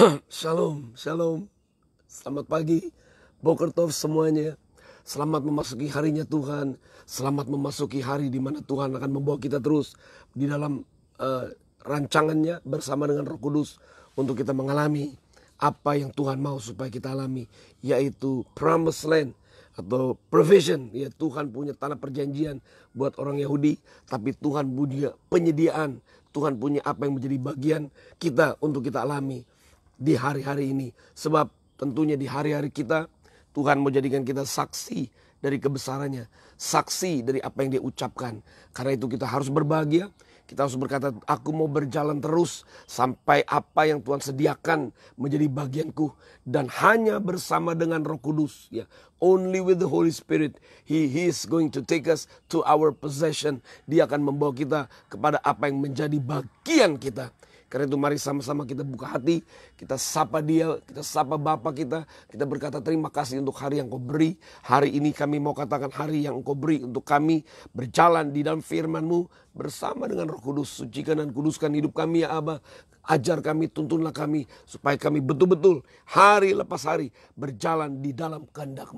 shalom, shalom. Selamat pagi, boker semuanya. Selamat memasuki harinya Tuhan. Selamat memasuki hari di mana Tuhan akan membawa kita terus di dalam uh, rancangannya bersama dengan Roh Kudus untuk kita mengalami apa yang Tuhan mau supaya kita alami, yaitu promised land atau provision ya Tuhan punya tanah perjanjian buat orang Yahudi tapi Tuhan punya penyediaan Tuhan punya apa yang menjadi bagian kita untuk kita alami di hari-hari ini. Sebab tentunya di hari-hari kita Tuhan mau jadikan kita saksi dari kebesarannya. Saksi dari apa yang dia ucapkan. Karena itu kita harus berbahagia. Kita harus berkata, aku mau berjalan terus sampai apa yang Tuhan sediakan menjadi bagianku. Dan hanya bersama dengan roh kudus. Ya. Only with the Holy Spirit, He, He is going to take us to our possession. Dia akan membawa kita kepada apa yang menjadi bagian kita. Karena itu mari sama-sama kita buka hati, kita sapa dia, kita sapa Bapak kita, kita berkata terima kasih untuk hari yang kau beri. Hari ini kami mau katakan hari yang kau beri untuk kami berjalan di dalam FirmanMu bersama dengan roh kudus. Sucikan dan kuduskan hidup kami ya Abah. Ajar kami, tuntunlah kami supaya kami betul-betul hari lepas hari berjalan di dalam kehendak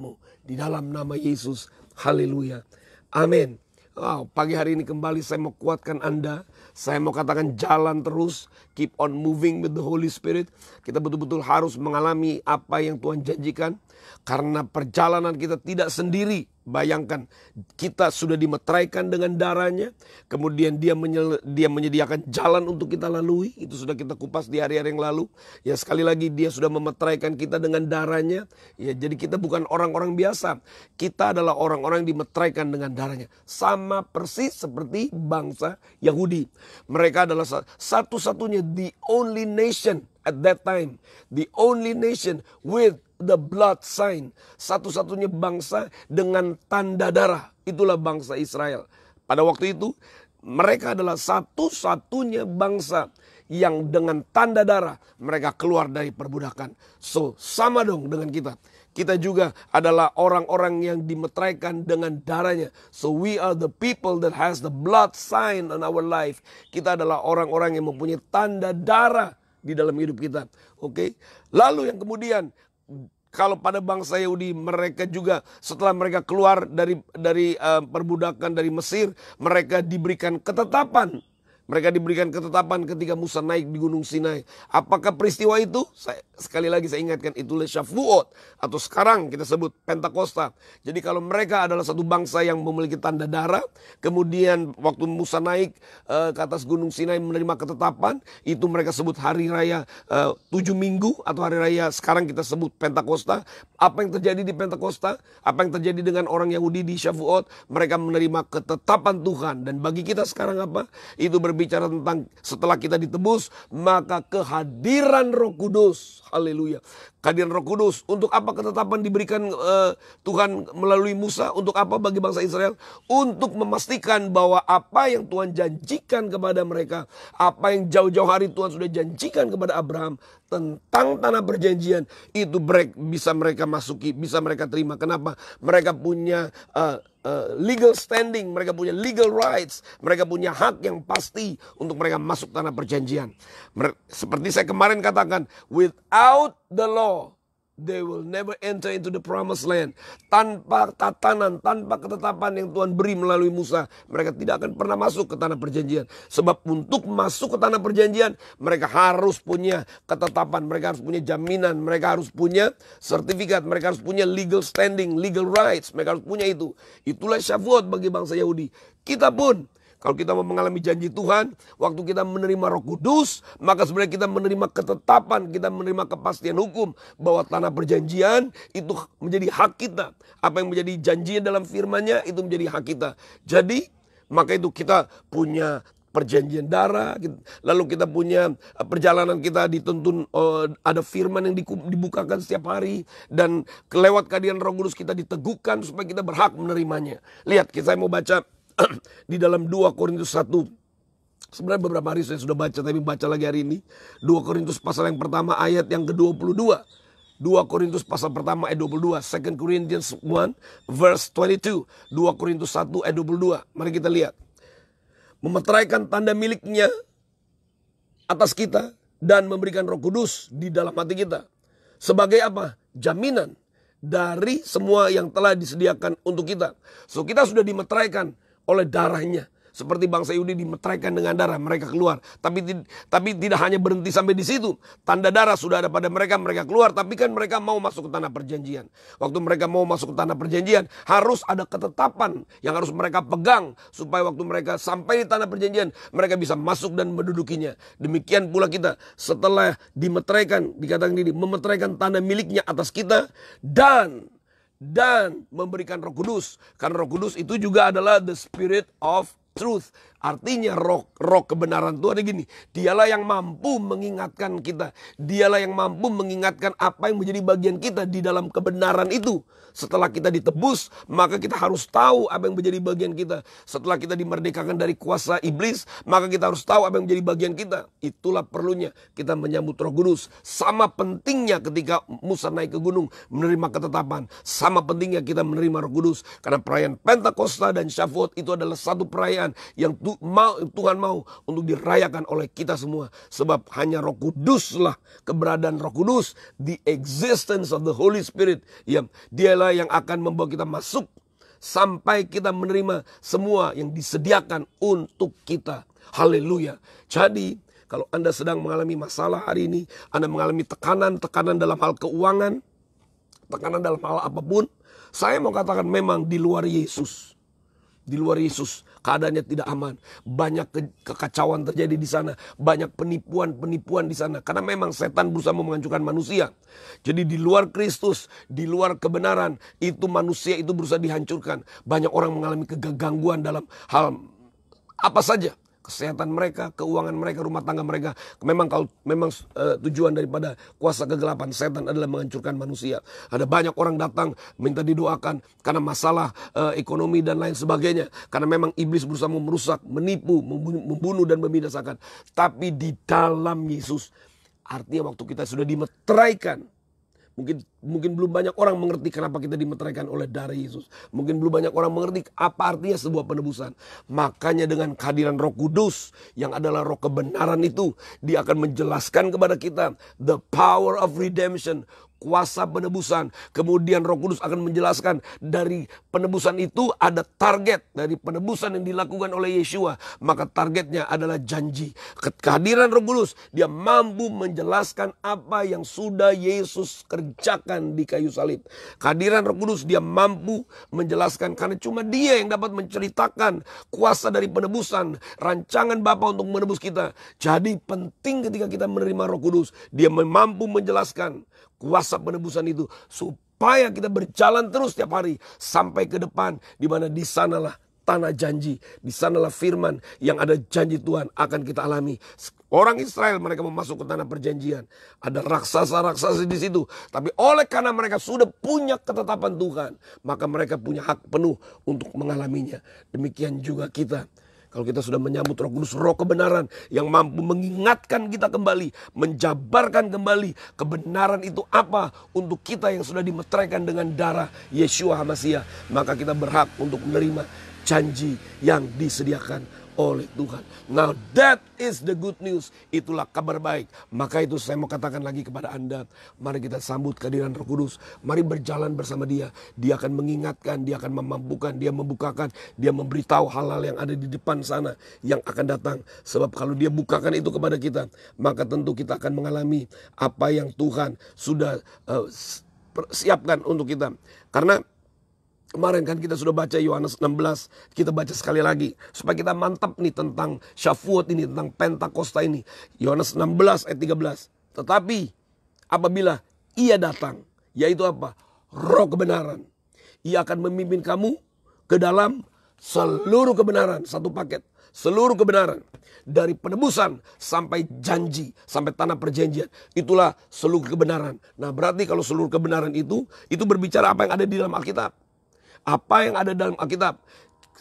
Di dalam nama Yesus. Haleluya. Amin. Wow, pagi hari ini kembali saya mau kuatkan Anda. Saya mau katakan jalan terus, keep on moving with the Holy Spirit. Kita betul-betul harus mengalami apa yang Tuhan janjikan. Karena perjalanan kita tidak sendiri. Bayangkan kita sudah dimeteraikan dengan darahnya. Kemudian dia, dia menyediakan jalan untuk kita lalui. Itu sudah kita kupas di hari-hari yang lalu. Ya sekali lagi dia sudah memeteraikan kita dengan darahnya. Ya jadi kita bukan orang-orang biasa. Kita adalah orang-orang yang dimeteraikan dengan darahnya. Sama persis seperti bangsa Yahudi. Mereka adalah satu-satunya the only nation at that time. The only nation with the blood sign. Satu-satunya bangsa dengan tanda darah. Itulah bangsa Israel. Pada waktu itu mereka adalah satu-satunya bangsa yang dengan tanda darah mereka keluar dari perbudakan. So sama dong dengan kita. Kita juga adalah orang-orang yang dimetraikan dengan darahnya. So we are the people that has the blood sign on our life. Kita adalah orang-orang yang mempunyai tanda darah di dalam hidup kita. Oke. Okay? Lalu yang kemudian kalau pada bangsa Yahudi mereka juga setelah mereka keluar dari dari uh, perbudakan dari Mesir mereka diberikan ketetapan mereka diberikan ketetapan ketika Musa naik di Gunung Sinai. Apakah peristiwa itu? Saya, sekali lagi saya ingatkan itulah Shavuot Atau sekarang kita sebut Pentakosta. Jadi kalau mereka adalah satu bangsa yang memiliki tanda darah. Kemudian waktu Musa naik uh, ke atas Gunung Sinai menerima ketetapan. Itu mereka sebut hari raya eh, tujuh minggu. Atau hari raya sekarang kita sebut Pentakosta. Apa yang terjadi di Pentakosta? Apa yang terjadi dengan orang Yahudi di Shavuot? Mereka menerima ketetapan Tuhan. Dan bagi kita sekarang apa? Itu berbeda bicara tentang setelah kita ditebus, maka kehadiran Roh Kudus. Haleluya. Kehadiran Roh Kudus untuk apa ketetapan diberikan uh, Tuhan melalui Musa? Untuk apa bagi bangsa Israel? Untuk memastikan bahwa apa yang Tuhan janjikan kepada mereka, apa yang jauh-jauh hari Tuhan sudah janjikan kepada Abraham tentang tanah perjanjian itu break bisa mereka masuki, bisa mereka terima. Kenapa? Mereka punya uh, Eh, legal standing, mereka punya legal rights, mereka punya hak yang pasti untuk mereka masuk tanah perjanjian. seperti saya kemarin katakan, without the law, They will never enter into the promised land. Tanpa tatanan, tanpa ketetapan yang Tuhan beri melalui Musa. Mereka tidak akan pernah masuk ke tanah perjanjian. Sebab untuk masuk ke tanah perjanjian, mereka harus punya ketetapan. Mereka harus punya jaminan. Mereka harus punya sertifikat. Mereka harus punya legal standing, legal rights. Mereka harus punya itu. Itulah syafuat bagi bangsa Yahudi. Kita pun kalau kita mau mengalami janji Tuhan, waktu kita menerima Roh Kudus, maka sebenarnya kita menerima ketetapan, kita menerima kepastian hukum bahwa tanah perjanjian itu menjadi hak kita. Apa yang menjadi janji dalam firman-Nya itu menjadi hak kita. Jadi, maka itu kita punya perjanjian darah, lalu kita punya eh, perjalanan kita dituntun eh, ada firman yang dibukakan setiap hari dan lewat kehadiran Roh Kudus kita diteguhkan supaya kita berhak menerimanya. Lihat, saya mau baca di dalam 2 Korintus 1 sebenarnya beberapa hari saya sudah baca tapi baca lagi hari ini 2 Korintus pasal yang pertama ayat yang ke-22 2 Korintus pasal pertama ayat 22 2 Corinthians 1 verse 22 2 Korintus 1 ayat 22 mari kita lihat memeteraikan tanda miliknya atas kita dan memberikan roh kudus di dalam hati kita sebagai apa jaminan dari semua yang telah disediakan untuk kita so kita sudah dimeteraikan oleh darahnya. Seperti bangsa Yahudi dimeteraikan dengan darah, mereka keluar. Tapi tapi tidak hanya berhenti sampai di situ. Tanda darah sudah ada pada mereka, mereka keluar. Tapi kan mereka mau masuk ke tanah perjanjian. Waktu mereka mau masuk ke tanah perjanjian, harus ada ketetapan yang harus mereka pegang supaya waktu mereka sampai di tanah perjanjian, mereka bisa masuk dan mendudukinya. Demikian pula kita setelah dimeteraikan, dikatakan ini memeteraikan tanah miliknya atas kita dan dan memberikan Roh Kudus. Karena Roh Kudus itu juga adalah the spirit of truth. Artinya roh roh kebenaran Tuhan gini, dialah yang mampu mengingatkan kita, dialah yang mampu mengingatkan apa yang menjadi bagian kita di dalam kebenaran itu. Setelah kita ditebus, maka kita harus tahu apa yang menjadi bagian kita. Setelah kita dimerdekakan dari kuasa iblis, maka kita harus tahu apa yang menjadi bagian kita. Itulah perlunya kita menyambut Roh Kudus. Sama pentingnya ketika Musa naik ke gunung menerima ketetapan, sama pentingnya kita menerima Roh Kudus karena perayaan Pentakosta dan Shavuot itu adalah satu perayaan yang tu untuk mau Tuhan mau untuk dirayakan oleh kita semua sebab hanya Roh Kuduslah keberadaan Roh Kudus the existence of the Holy Spirit yang dialah yang akan membawa kita masuk sampai kita menerima semua yang disediakan untuk kita haleluya jadi kalau Anda sedang mengalami masalah hari ini, Anda mengalami tekanan, tekanan dalam hal keuangan, tekanan dalam hal apapun, saya mau katakan memang di luar Yesus di luar Yesus. Keadaannya tidak aman. Banyak ke kekacauan terjadi di sana. Banyak penipuan-penipuan di sana. Karena memang setan berusaha menghancurkan manusia. Jadi di luar Kristus, di luar kebenaran, itu manusia itu berusaha dihancurkan. Banyak orang mengalami kegangguan dalam hal apa saja kesehatan mereka, keuangan mereka, rumah tangga mereka. Memang kalau memang e, tujuan daripada kuasa kegelapan setan adalah menghancurkan manusia. Ada banyak orang datang minta didoakan karena masalah e, ekonomi dan lain sebagainya. Karena memang iblis berusaha merusak, menipu, membunuh dan membinasakan. Tapi di dalam Yesus artinya waktu kita sudah dimeteraikan Mungkin mungkin belum banyak orang mengerti kenapa kita dimeteraikan oleh darah Yesus. Mungkin belum banyak orang mengerti apa artinya sebuah penebusan. Makanya dengan kehadiran Roh Kudus yang adalah roh kebenaran itu, dia akan menjelaskan kepada kita the power of redemption, kuasa penebusan. Kemudian Roh Kudus akan menjelaskan dari penebusan itu ada target dari penebusan yang dilakukan oleh Yeshua, maka targetnya adalah janji. Kehadiran Roh Kudus dia mampu menjelaskan apa yang sudah Yesus kerjakan di kayu salib. Kehadiran Roh Kudus dia mampu menjelaskan karena cuma dia yang dapat menceritakan kuasa dari penebusan, rancangan Bapa untuk menebus kita. Jadi penting ketika kita menerima Roh Kudus, dia mampu menjelaskan kuasa penebusan itu supaya kita berjalan terus setiap hari sampai ke depan di mana di sanalah tanah janji, di sanalah firman yang ada janji Tuhan akan kita alami. Orang Israel mereka memasuk ke tanah perjanjian. Ada raksasa-raksasa di situ. Tapi oleh karena mereka sudah punya ketetapan Tuhan. Maka mereka punya hak penuh untuk mengalaminya. Demikian juga kita kalau kita sudah menyambut roh kudus, roh kebenaran yang mampu mengingatkan kita kembali, menjabarkan kembali kebenaran itu apa untuk kita yang sudah dimeteraikan dengan darah Yeshua Hamasiah. Maka kita berhak untuk menerima janji yang disediakan oleh Tuhan. Now that is the good news. Itulah kabar baik. Maka itu saya mau katakan lagi kepada Anda. Mari kita sambut kehadiran roh kudus. Mari berjalan bersama dia. Dia akan mengingatkan, dia akan memampukan, dia membukakan, dia memberitahu hal-hal yang ada di depan sana yang akan datang. Sebab kalau dia bukakan itu kepada kita, maka tentu kita akan mengalami apa yang Tuhan sudah uh, eh, siapkan untuk kita. Karena Kemarin kan kita sudah baca Yohanes 16, kita baca sekali lagi supaya kita mantap nih tentang Syafuot ini, tentang Pentakosta ini. Yohanes 16 ayat 13. Tetapi apabila ia datang, yaitu apa? Roh kebenaran. Ia akan memimpin kamu ke dalam seluruh kebenaran, satu paket, seluruh kebenaran. Dari penebusan sampai janji, sampai tanah perjanjian. Itulah seluruh kebenaran. Nah berarti kalau seluruh kebenaran itu, itu berbicara apa yang ada di dalam Alkitab apa yang ada dalam Alkitab?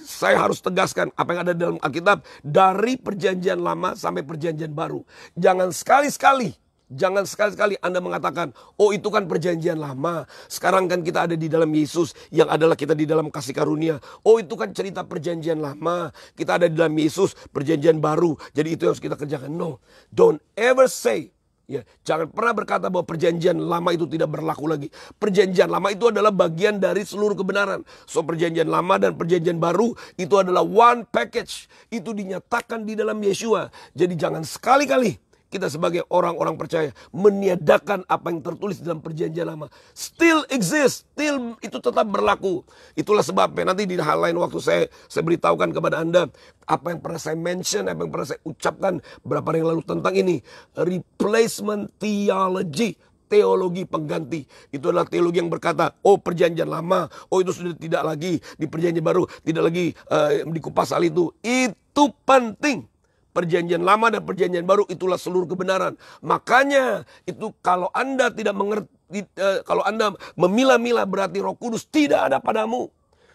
saya harus tegaskan apa yang ada dalam Alkitab dari perjanjian lama sampai perjanjian baru. Jangan sekali-sekali Jangan sekali-sekali Anda mengatakan, oh itu kan perjanjian lama. Sekarang kan kita ada di dalam Yesus yang adalah kita di dalam kasih karunia. Oh itu kan cerita perjanjian lama. Kita ada di dalam Yesus, perjanjian baru. Jadi itu yang harus kita kerjakan. No, don't ever say Ya, jangan pernah berkata bahwa perjanjian lama itu tidak berlaku lagi. Perjanjian lama itu adalah bagian dari seluruh kebenaran. So perjanjian lama dan perjanjian baru itu adalah one package. Itu dinyatakan di dalam Yeshua. Jadi jangan sekali-kali kita sebagai orang-orang percaya meniadakan apa yang tertulis dalam perjanjian lama. Still exist, still itu tetap berlaku. Itulah sebabnya nanti di hal lain waktu saya saya beritahukan kepada Anda apa yang pernah saya mention, apa yang pernah saya ucapkan berapa hari yang lalu tentang ini. Replacement theology, teologi pengganti. Itu adalah teologi yang berkata, oh perjanjian lama, oh itu sudah tidak lagi di perjanjian baru, tidak lagi uh, dikupas hal itu. Itu penting. Perjanjian lama dan perjanjian baru itulah seluruh kebenaran. Makanya itu kalau Anda tidak mengerti eh, kalau Anda memilah-milah berarti Roh Kudus tidak ada padamu.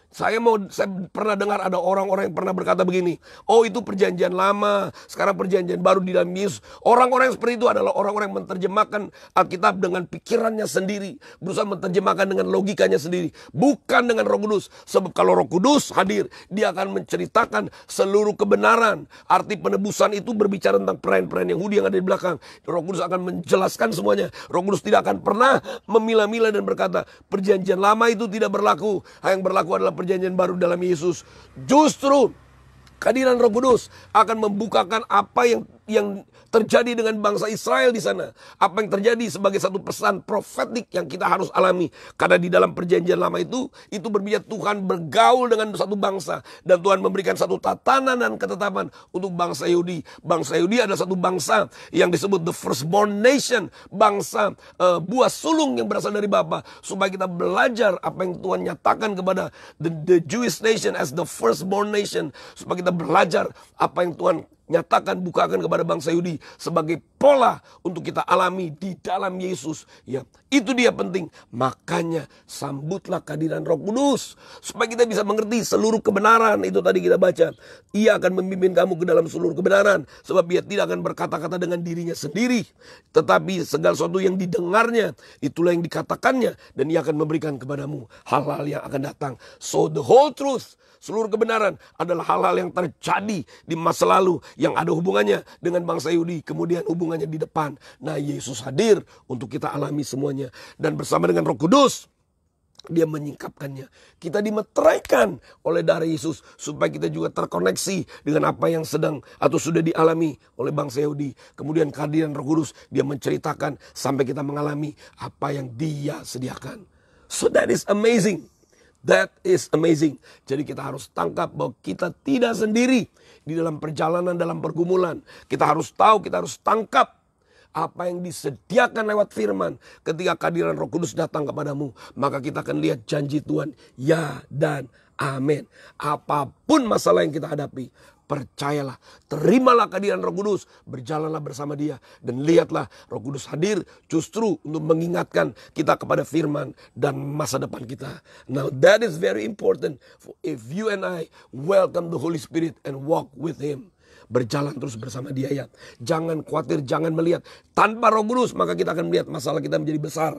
Saya mau saya pernah dengar ada orang-orang yang pernah berkata begini, "Oh, itu perjanjian lama, sekarang perjanjian baru di dalam Yesus." Orang-orang yang seperti itu adalah orang-orang yang menerjemahkan Alkitab dengan pikirannya sendiri, berusaha menerjemahkan dengan logikanya sendiri, bukan dengan Roh Kudus. Sebab kalau Roh Kudus hadir, dia akan menceritakan seluruh kebenaran. Arti penebusan itu berbicara tentang peran-peran Yahudi yang ada di belakang. Roh Kudus akan menjelaskan semuanya. Roh Kudus tidak akan pernah memilah-milah dan berkata, "Perjanjian lama itu tidak berlaku. Yang berlaku adalah perjanjian baru dalam Yesus. Justru kehadiran Roh Kudus akan membukakan apa yang yang terjadi dengan bangsa Israel di sana. Apa yang terjadi sebagai satu pesan profetik yang kita harus alami. Karena di dalam perjanjian lama itu, itu berbicara Tuhan bergaul dengan satu bangsa. Dan Tuhan memberikan satu tatanan dan ketetapan untuk bangsa Yahudi. Bangsa Yahudi adalah satu bangsa yang disebut the firstborn nation. Bangsa uh, buah sulung yang berasal dari Bapa. Supaya kita belajar apa yang Tuhan nyatakan kepada the, the Jewish nation as the firstborn nation. Supaya kita belajar apa yang Tuhan nyatakan bukakan kepada bangsa Yahudi sebagai pola untuk kita alami di dalam Yesus. Ya, itu dia penting. Makanya sambutlah kehadiran Roh Kudus supaya kita bisa mengerti seluruh kebenaran itu tadi kita baca. Ia akan memimpin kamu ke dalam seluruh kebenaran sebab ia tidak akan berkata-kata dengan dirinya sendiri, tetapi segala sesuatu yang didengarnya itulah yang dikatakannya dan ia akan memberikan kepadamu hal-hal yang akan datang. So the whole truth seluruh kebenaran adalah hal-hal yang terjadi di masa lalu yang ada hubungannya dengan bangsa Yahudi, kemudian hubungannya di depan. Nah, Yesus hadir untuk kita alami semuanya dan bersama dengan Roh Kudus dia menyingkapkannya. Kita dimeteraikan oleh darah Yesus supaya kita juga terkoneksi dengan apa yang sedang atau sudah dialami oleh bangsa Yahudi. Kemudian kehadiran Roh Kudus dia menceritakan sampai kita mengalami apa yang dia sediakan. So that is amazing. That is amazing. Jadi kita harus tangkap bahwa kita tidak sendiri di dalam perjalanan dalam pergumulan. Kita harus tahu, kita harus tangkap apa yang disediakan lewat firman. Ketika kehadiran Roh Kudus datang kepadamu, maka kita akan lihat janji Tuhan ya dan Amin. Apapun masalah yang kita hadapi, percayalah, terimalah kehadiran Roh Kudus, berjalanlah bersama Dia dan lihatlah Roh Kudus hadir justru untuk mengingatkan kita kepada firman dan masa depan kita. Now that is very important for if you and I welcome the Holy Spirit and walk with him berjalan terus bersama dia ya. Jangan khawatir, jangan melihat. Tanpa roh kudus maka kita akan melihat masalah kita menjadi besar.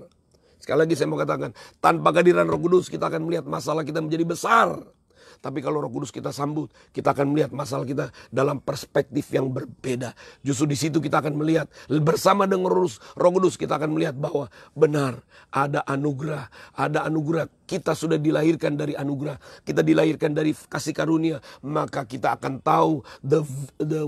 Sekali lagi saya mau katakan, tanpa kehadiran Roh Kudus kita akan melihat masalah kita menjadi besar. Tapi kalau Roh Kudus kita sambut, kita akan melihat masalah kita dalam perspektif yang berbeda. Justru di situ kita akan melihat bersama dengan Roh Kudus Roh Kudus kita akan melihat bahwa benar ada anugerah, ada anugerah. Kita sudah dilahirkan dari anugerah, kita dilahirkan dari kasih karunia, maka kita akan tahu the the the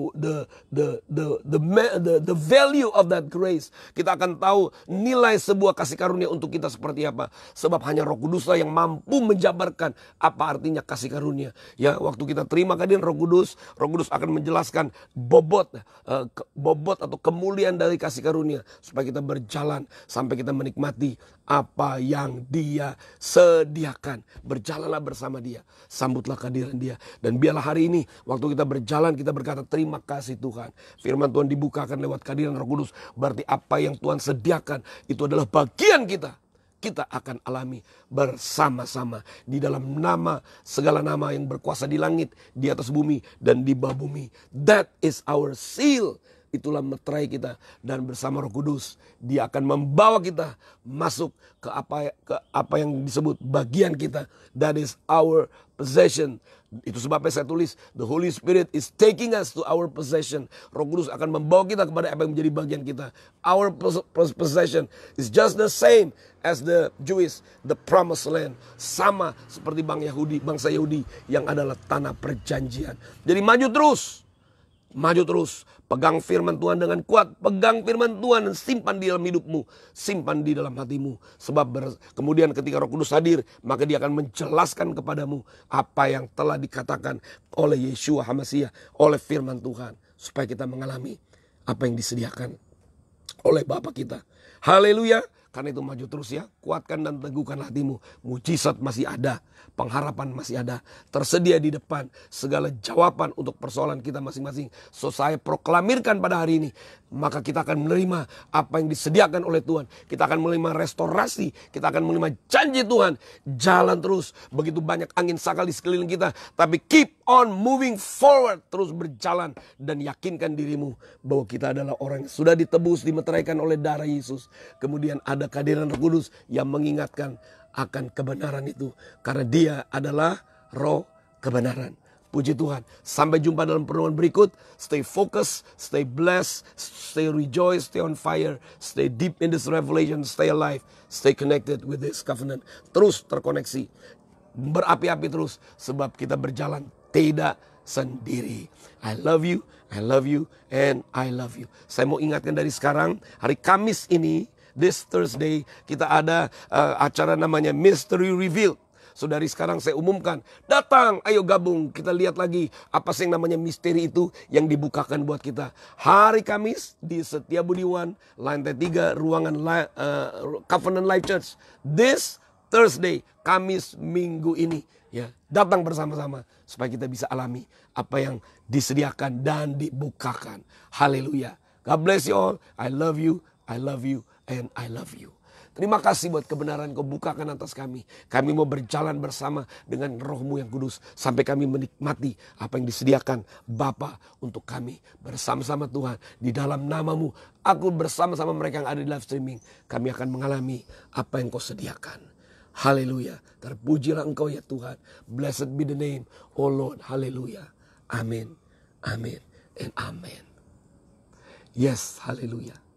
the the the, the, the value of that grace. Kita akan tahu nilai sebuah kasih karunia untuk kita seperti apa. Sebab hanya Roh Kuduslah yang mampu menjabarkan apa artinya kasih karunia karunia. Ya, waktu kita terima kehadiran Roh Kudus, Roh Kudus akan menjelaskan bobot uh, ke, bobot atau kemuliaan dari kasih karunia supaya kita berjalan sampai kita menikmati apa yang Dia sediakan. Berjalanlah bersama Dia, sambutlah kehadiran Dia dan biarlah hari ini waktu kita berjalan kita berkata terima kasih Tuhan. Firman Tuhan dibukakan lewat kehadiran Roh Kudus. Berarti apa yang Tuhan sediakan itu adalah bagian kita kita akan alami bersama-sama di dalam nama segala nama yang berkuasa di langit, di atas bumi dan di bawah bumi. That is our seal. Itulah meterai kita dan bersama Roh Kudus dia akan membawa kita masuk ke apa ke apa yang disebut bagian kita. That is our possession itu sebabnya saya tulis, the Holy Spirit is taking us to our possession. Roh Kudus akan membawa kita kepada apa yang menjadi bagian kita. Our possession is just the same as the Jewish, the promised land. Sama seperti bang Yahudi, bangsa Yahudi yang adalah tanah perjanjian. Jadi maju terus. Maju terus. Pegang firman Tuhan dengan kuat. Pegang firman Tuhan dan simpan di dalam hidupmu. Simpan di dalam hatimu. Sebab ber, kemudian ketika roh kudus hadir. Maka dia akan menjelaskan kepadamu. Apa yang telah dikatakan oleh Yeshua Hamasiah. Oleh firman Tuhan. Supaya kita mengalami apa yang disediakan oleh Bapa kita. Haleluya. Karena itu maju terus ya. Kuatkan dan teguhkan hatimu. Mujizat masih ada. Pengharapan masih ada. Tersedia di depan segala jawaban untuk persoalan kita masing-masing. So saya proklamirkan pada hari ini maka kita akan menerima apa yang disediakan oleh Tuhan. Kita akan menerima restorasi, kita akan menerima janji Tuhan. Jalan terus, begitu banyak angin sakal di sekeliling kita, tapi keep on moving forward, terus berjalan dan yakinkan dirimu bahwa kita adalah orang yang sudah ditebus, dimeteraikan oleh darah Yesus. Kemudian ada kehadiran Roh Kudus yang mengingatkan akan kebenaran itu karena dia adalah roh kebenaran. Puji Tuhan. Sampai jumpa dalam pertemuan berikut. Stay focused, stay blessed, stay rejoice, stay on fire, stay deep in this revelation, stay alive, stay connected with this covenant. Terus terkoneksi. Berapi-api terus sebab kita berjalan tidak sendiri. I love you, I love you, and I love you. Saya mau ingatkan dari sekarang, hari Kamis ini, this Thursday, kita ada uh, acara namanya Mystery Revealed Saudari sekarang saya umumkan, datang, ayo gabung, kita lihat lagi apa sih yang namanya misteri itu yang dibukakan buat kita. Hari Kamis di Setia Budiwan, lantai 3, ruangan uh, Covenant Life Church. This Thursday, Kamis minggu ini ya datang bersama-sama supaya kita bisa alami apa yang disediakan dan dibukakan. Haleluya. God bless you all. I love you. I love you and I love you. Terima kasih buat kebenaran kau bukakan atas kami. Kami mau berjalan bersama dengan rohmu yang kudus. Sampai kami menikmati apa yang disediakan Bapa untuk kami. Bersama-sama Tuhan di dalam namamu. Aku bersama-sama mereka yang ada di live streaming. Kami akan mengalami apa yang kau sediakan. Haleluya. Terpujilah engkau ya Tuhan. Blessed be the name. Oh Lord. Haleluya. Amin. Amin. And amen. Yes. Haleluya.